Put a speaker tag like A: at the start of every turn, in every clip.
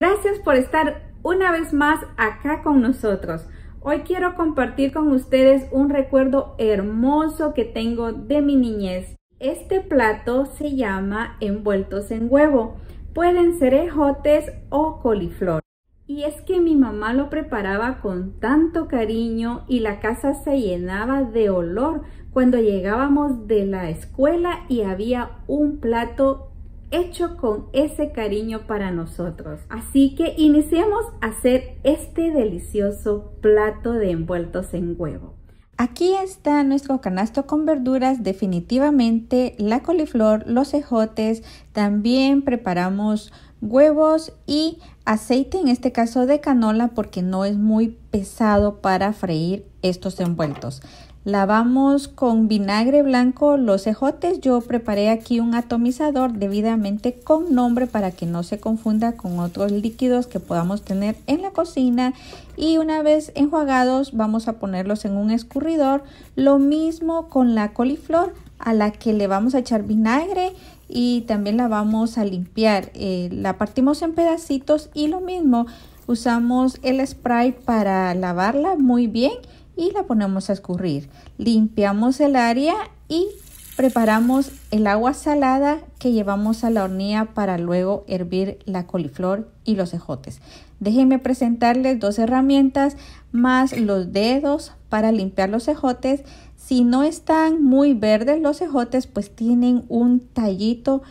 A: Gracias por estar una vez más acá con nosotros. Hoy quiero compartir con ustedes un recuerdo hermoso que tengo de mi niñez. Este plato se llama envueltos en huevo. Pueden ser ejotes o coliflor. Y es que mi mamá lo preparaba con tanto cariño y la casa se llenaba de olor cuando llegábamos de la escuela y había un plato hecho con ese cariño para nosotros. Así que iniciemos a hacer este delicioso plato de envueltos en huevo. Aquí está nuestro canasto con verduras, definitivamente la coliflor, los ejotes, también preparamos huevos y aceite, en este caso de canola, porque no es muy pesado para freír estos envueltos. Lavamos con vinagre blanco los ejotes. Yo preparé aquí un atomizador debidamente con nombre para que no se confunda con otros líquidos que podamos tener en la cocina. Y una vez enjuagados vamos a ponerlos en un escurridor. Lo mismo con la coliflor a la que le vamos a echar vinagre y también la vamos a limpiar. Eh, la partimos en pedacitos y lo mismo usamos el spray para lavarla muy bien y la ponemos a escurrir. Limpiamos el área y preparamos el agua salada que llevamos a la hornilla para luego hervir la coliflor y los ejotes. Déjenme presentarles dos herramientas más los dedos para limpiar los ejotes. Si no están muy verdes los ejotes, pues tienen un tallito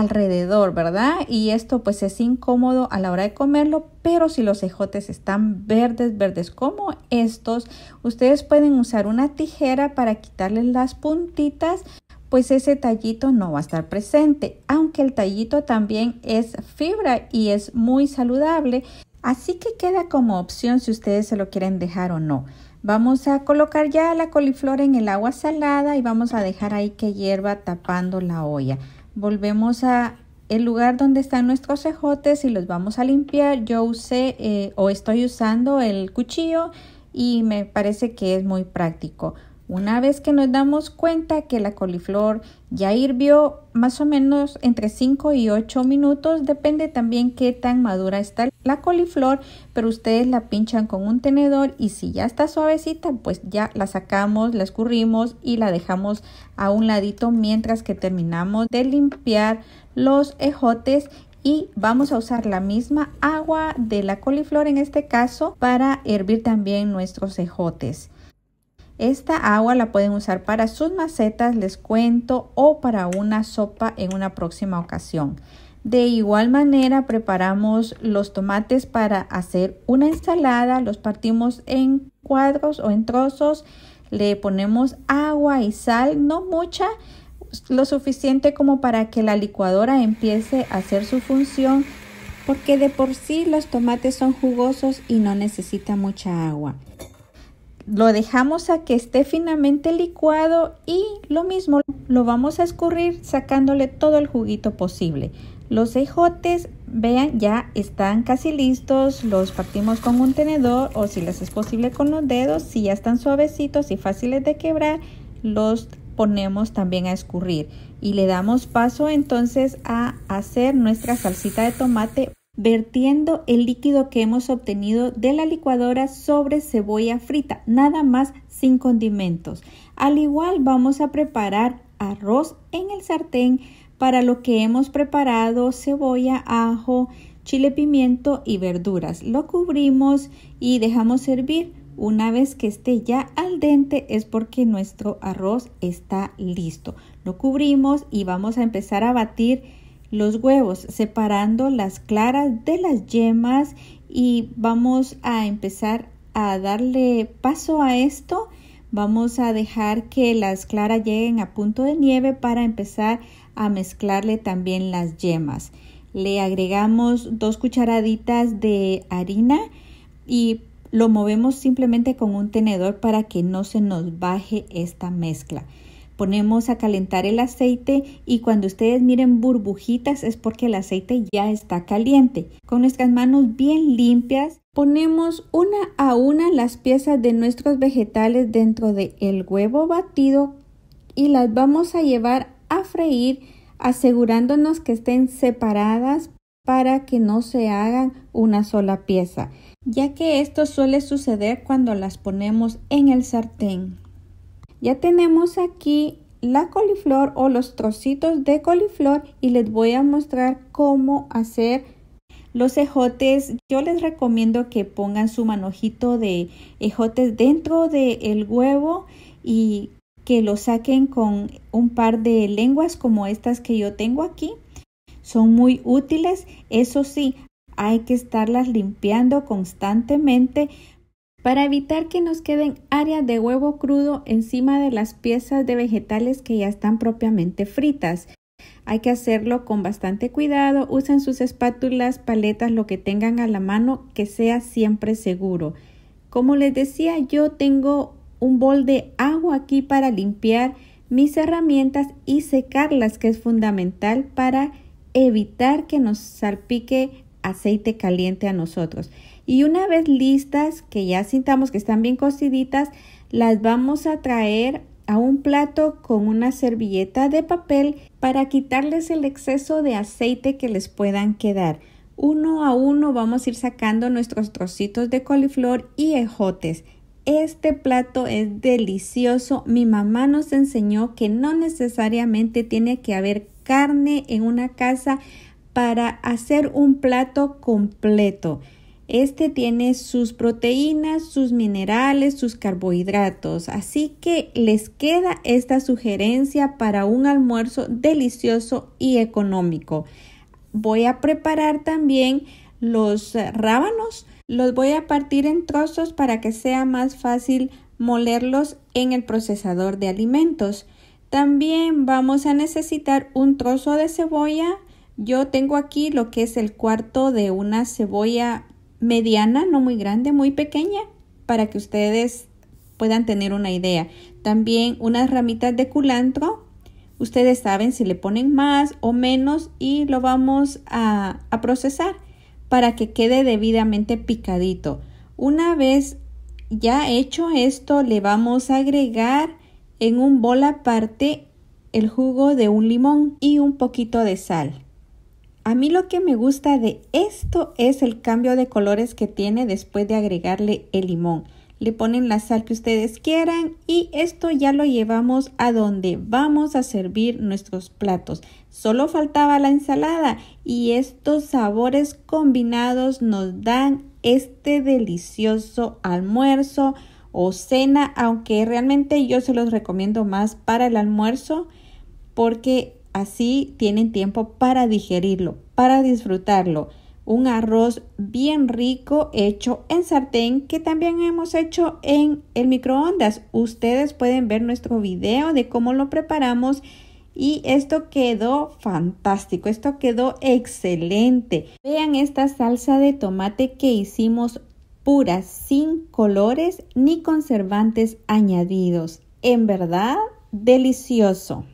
A: alrededor, ¿verdad? Y esto pues es incómodo a la hora de comerlo, pero si los ejotes están verdes, verdes como estos, ustedes pueden usar una tijera para quitarles las puntitas, pues ese tallito no va a estar presente, aunque el tallito también es fibra y es muy saludable, así que queda como opción si ustedes se lo quieren dejar o no. Vamos a colocar ya la coliflor en el agua salada y vamos a dejar ahí que hierva tapando la olla volvemos a el lugar donde están nuestros cejotes y los vamos a limpiar. Yo usé eh, o estoy usando el cuchillo y me parece que es muy práctico. Una vez que nos damos cuenta que la coliflor ya hirvió más o menos entre 5 y 8 minutos, depende también qué tan madura está la coliflor, pero ustedes la pinchan con un tenedor y si ya está suavecita, pues ya la sacamos, la escurrimos y la dejamos a un ladito mientras que terminamos de limpiar los ejotes y vamos a usar la misma agua de la coliflor en este caso para hervir también nuestros ejotes. Esta agua la pueden usar para sus macetas, les cuento, o para una sopa en una próxima ocasión. De igual manera preparamos los tomates para hacer una ensalada, los partimos en cuadros o en trozos, le ponemos agua y sal, no mucha, lo suficiente como para que la licuadora empiece a hacer su función, porque de por sí los tomates son jugosos y no necesitan mucha agua lo dejamos a que esté finamente licuado y lo mismo lo vamos a escurrir sacándole todo el juguito posible. Los ejotes, vean, ya están casi listos, los partimos con un tenedor o si les es posible con los dedos, si ya están suavecitos y fáciles de quebrar, los ponemos también a escurrir y le damos paso entonces a hacer nuestra salsita de tomate vertiendo el líquido que hemos obtenido de la licuadora sobre cebolla frita, nada más sin condimentos. Al igual vamos a preparar arroz en el sartén para lo que hemos preparado cebolla, ajo, chile pimiento y verduras. Lo cubrimos y dejamos servir. Una vez que esté ya al dente es porque nuestro arroz está listo. Lo cubrimos y vamos a empezar a batir los huevos, separando las claras de las yemas y vamos a empezar a darle paso a esto. Vamos a dejar que las claras lleguen a punto de nieve para empezar a mezclarle también las yemas. Le agregamos dos cucharaditas de harina y lo movemos simplemente con un tenedor para que no se nos baje esta mezcla. Ponemos a calentar el aceite y cuando ustedes miren burbujitas es porque el aceite ya está caliente. Con nuestras manos bien limpias ponemos una a una las piezas de nuestros vegetales dentro del el huevo batido y las vamos a llevar a freír asegurándonos que estén separadas para que no se hagan una sola pieza, ya que esto suele suceder cuando las ponemos en el sartén. Ya tenemos aquí la coliflor o los trocitos de coliflor y les voy a mostrar cómo hacer los ejotes. Yo les recomiendo que pongan su manojito de ejotes dentro del huevo y que lo saquen con un par de lenguas como estas que yo tengo aquí. Son muy útiles, eso sí, hay que estarlas limpiando constantemente para evitar que nos queden áreas de huevo crudo encima de las piezas de vegetales que ya están propiamente fritas. Hay que hacerlo con bastante cuidado, usen sus espátulas, paletas, lo que tengan a la mano, que sea siempre seguro. Como les decía, yo tengo un bol de agua aquí para limpiar mis herramientas y secarlas, que es fundamental para evitar que nos salpique aceite caliente a nosotros. Y una vez listas, que ya sintamos que están bien cociditas, las vamos a traer a un plato con una servilleta de papel para quitarles el exceso de aceite que les puedan quedar. Uno a uno vamos a ir sacando nuestros trocitos de coliflor y ejotes. Este plato es delicioso. Mi mamá nos enseñó que no necesariamente tiene que haber carne en una casa para hacer un plato completo. Este tiene sus proteínas, sus minerales, sus carbohidratos, así que les queda esta sugerencia para un almuerzo delicioso y económico. Voy a preparar también los rábanos, los voy a partir en trozos para que sea más fácil molerlos en el procesador de alimentos. También vamos a necesitar un trozo de cebolla, yo tengo aquí lo que es el cuarto de una cebolla mediana, no muy grande, muy pequeña, para que ustedes puedan tener una idea. También unas ramitas de culantro. Ustedes saben si le ponen más o menos y lo vamos a, procesar para que quede debidamente picadito. Una vez ya hecho esto, le vamos a agregar en un bol aparte el jugo de un limón y un poquito de sal. A mí lo que me gusta de esto es el cambio de colores que tiene después de agregarle el limón. Le ponen la sal que ustedes quieran y esto ya lo llevamos a donde vamos a servir nuestros platos. Solo faltaba la ensalada y estos sabores combinados nos dan este delicioso almuerzo o cena, aunque realmente yo se los recomiendo más para el almuerzo porque Así tienen tiempo para digerirlo, para disfrutarlo. Un arroz bien rico hecho en sartén que también hemos hecho en el microondas. Ustedes pueden ver nuestro video de cómo lo preparamos y esto quedó fantástico, esto quedó excelente. Vean esta salsa de tomate que hicimos pura, sin colores ni conservantes añadidos. En verdad, delicioso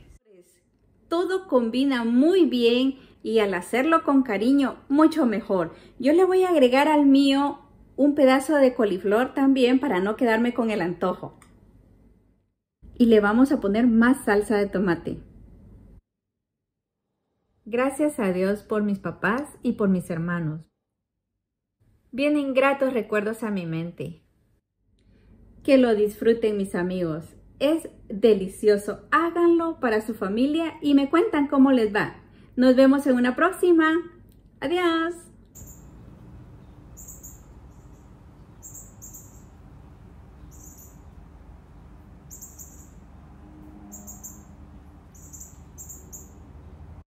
A: todo combina muy bien y al hacerlo con cariño, mucho mejor. Yo le voy a agregar al mío un pedazo de coliflor también para no quedarme con el antojo. Y le vamos a poner más salsa de tomate. Gracias a Dios por mis papás y por mis hermanos. Vienen gratos recuerdos a mi mente. Que lo disfruten mis amigos es delicioso. Háganlo para su familia y me cuentan cómo les va. Nos vemos en una próxima. Adiós.